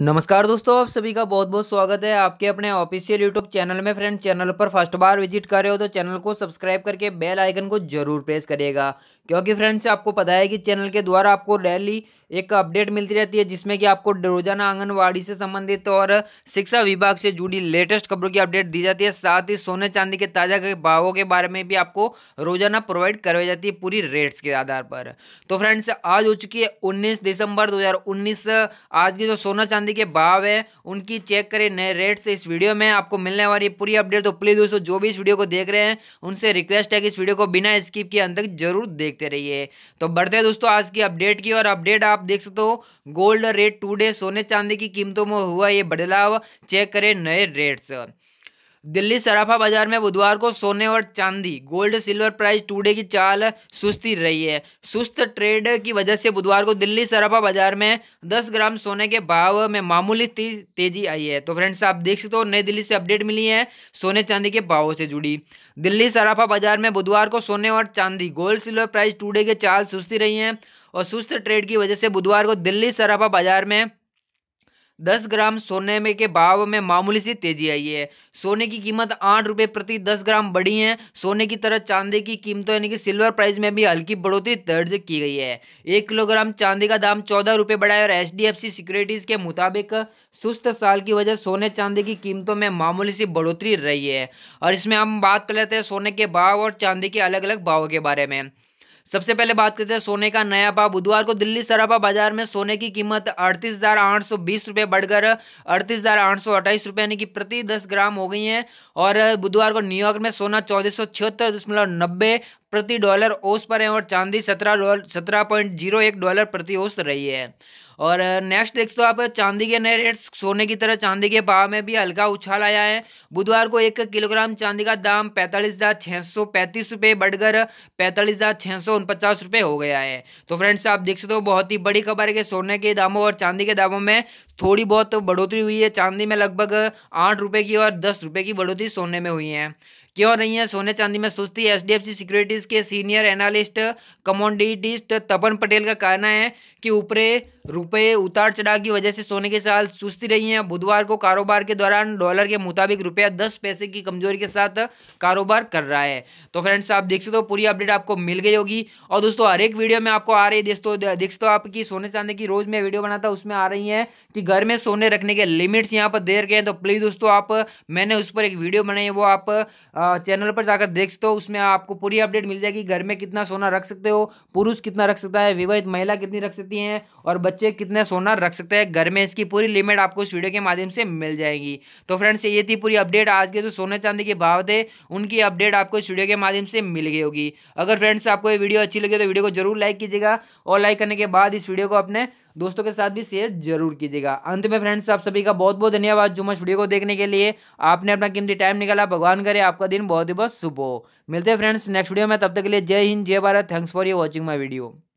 नमस्कार दोस्तों आप सभी का बहुत बहुत स्वागत है आपके अपने ऑफिशियल यूट्यूब चैनल में फ्रेंड चैनल पर फर्स्ट बार विजिट कर रहे हो तो चैनल को सब्सक्राइब करके बेल आइकन को जरूर प्रेस करिएगा क्योंकि फ्रेंड्स आपको पता है कि चैनल के द्वारा आपको डेली एक अपडेट मिलती रहती है जिसमें कि आपको रोजाना आंगनबाड़ी से संबंधित और शिक्षा विभाग से जुड़ी लेटेस्ट खबरों की अपडेट दी जाती है साथ ही सोने चांदी के ताज़ा के भावों के बारे में भी आपको रोजाना प्रोवाइड करवाई जाती है पूरी रेट्स के आधार पर तो फ्रेंड्स आज हो चुकी है उन्नीस दिसंबर दो आज की जो सोना चांदी संबंधी के भाव है उनकी चेक करें नए रेट से इस वीडियो में आपको मिलने वाली पूरी अपडेट तो प्लीज़ दोस्तों जो भी इस वीडियो को देख रहे हैं उनसे रिक्वेस्ट है कि इस वीडियो को बिना स्किप किए अंत तक जरूर देखते रहिए तो बढ़ते हैं दोस्तों आज की अपडेट की और अपडेट आप देख सकते हो गोल्ड रेट टू सोने चांदी की कीमतों में हुआ ये बदलाव चेक करें नए रेट्स दिल्ली सराफा बाजार में बुधवार को सोने और चांदी गोल्ड सिल्वर प्राइस टूडे की चाल सुस्ती रही है सुस्त ट्रेड की वजह से बुधवार को दिल्ली सराफा बाजार में 10 ग्राम सोने के भाव में मामूली तेजी आई है तो फ्रेंड्स आप देख सकते हो नई दिल्ली से अपडेट मिली है सोने चांदी के भावों से जुड़ी दिल्ली सराफा बाजार में बुधवार को सोने और चांदी गोल्ड सिल्वर प्राइस टूडे की चाल सुस्ती रही है और सुस्त ट्रेड की वजह से बुधवार को दिल्ली सराफा बाजार में दस ग्राम सोने में के भाव में मामूली सी तेजी आई है सोने की कीमत आठ रुपये प्रति दस ग्राम बढ़ी है सोने की तरह चांदी की कीमतों यानी कि सिल्वर प्राइस में भी हल्की बढ़ोतरी दर्ज की गई है एक किलोग्राम चांदी का दाम चौदह रुपये बढ़ा है और H D F C securities के मुताबिक सुस्त साल की वजह सोने चांदी की कीमतों में मामूली सी बढ़ोतरी रही है और इसमें हम बात कर लेते हैं सोने के भाव और चांदी के अलग अलग भावों के बारे में सबसे पहले बात करते हैं सोने का नया भाव बुधवार को दिल्ली सराफा बाजार में सोने की कीमत अड़तीस हजार आठ सौ बीस रुपए बढ़कर अड़तीस हजार आठ सौ अट्ठाईस रुपए यानी कि प्रति दस ग्राम हो गई है और बुधवार को न्यूयॉर्क में सोना चौदह सौ छिहत्तर दशमलव नब्बे प्रति डॉलर ओस पर है और चांदी सत्रह सत्रह पॉइंट जीरो एक डॉलर प्रति ओस रही है और नेक्स्ट देख तो आप चांदी के नए रेट सोने की तरह चांदी के भाव में भी हल्का उछाल आया है बुधवार को एक किलोग्राम चांदी का दाम पैंतालीस हज़ार छः सौ पैंतीस रुपये बढ़कर पैंतालीस हज़ार छः सौ उनपचास रुपये हो गया है तो फ्रेंड्स आप देख सकते हो बहुत ही बड़ी खबर है कि सोने के दामों और चांदी के दामों में थोड़ी बहुत बढ़ोतरी हुई है चांदी में लगभग आठ रुपये की और दस रुपये की बढ़ोतरी सोने में हुई है क्यों रही है सोने चांदी में सुस्ती सी सिक्योरिटीज के सीनियर एनालिस्ट कमोडिटिस्ट तपन पटेल का कहना है कि ऊपरे रुपए उतार चढ़ाव की वजह से सोने के साल सुस्ती रही है बुधवार को कारोबार के दौरान डॉलर के मुताबिक रुपया दस पैसे की कमजोरी के साथ कारोबार कर रहा है तो फ्रेंड्स आप देख सकते हो पूरी अपडेट आपको मिल गई होगी और दोस्तों हर एक वीडियो में आपको आ रही है दोस्तों देख सकते हो आपकी सोने चांदी की रोज में वीडियो बनाता उसमें आ रही है कि घर में सोने रखने के लिमिट्स यहाँ पर देर गए तो प्लीज़ दोस्तों आप मैंने उस पर एक वीडियो बनाई है वो आप चैनल पर जाकर देख सकते हो उसमें आपको पूरी अपडेट मिल जाएगी घर में कितना सोना रख सकते हो पुरुष कितना रख सकता है विवाहित महिला कितनी रख सकती हैं और बच्चे कितने सोना रख सकते हैं घर में इसकी पूरी लिमिट आपको इस वीडियो के माध्यम से मिल जाएगी तो फ्रेंड्स ये थी पूरी अपडेट आज के जो सोने चांदी के भाव थे उनकी अपडेट आपको इस वीडियो के माध्यम से मिल गई होगी अगर फ्रेंड्स आपको ये वीडियो अच्छी लगे तो वीडियो को जरूर लाइक कीजिएगा और लाइक करने के बाद इस वीडियो को अपने दोस्तों के साथ भी शेयर जरूर कीजिएगा अंत में फ्रेंड्स आप सभी का बहुत बहुत धन्यवाद जो मच वीडियो को देखने के लिए आपने अपना कीमती टाइम निकाला भगवान करे आपका दिन बहुत ही बहुत शुभ हो मिलते हैं फ्रेंड्स नेक्स्ट वीडियो में तब तक के लिए जय हिंद जय Bharat thanks for you watching my video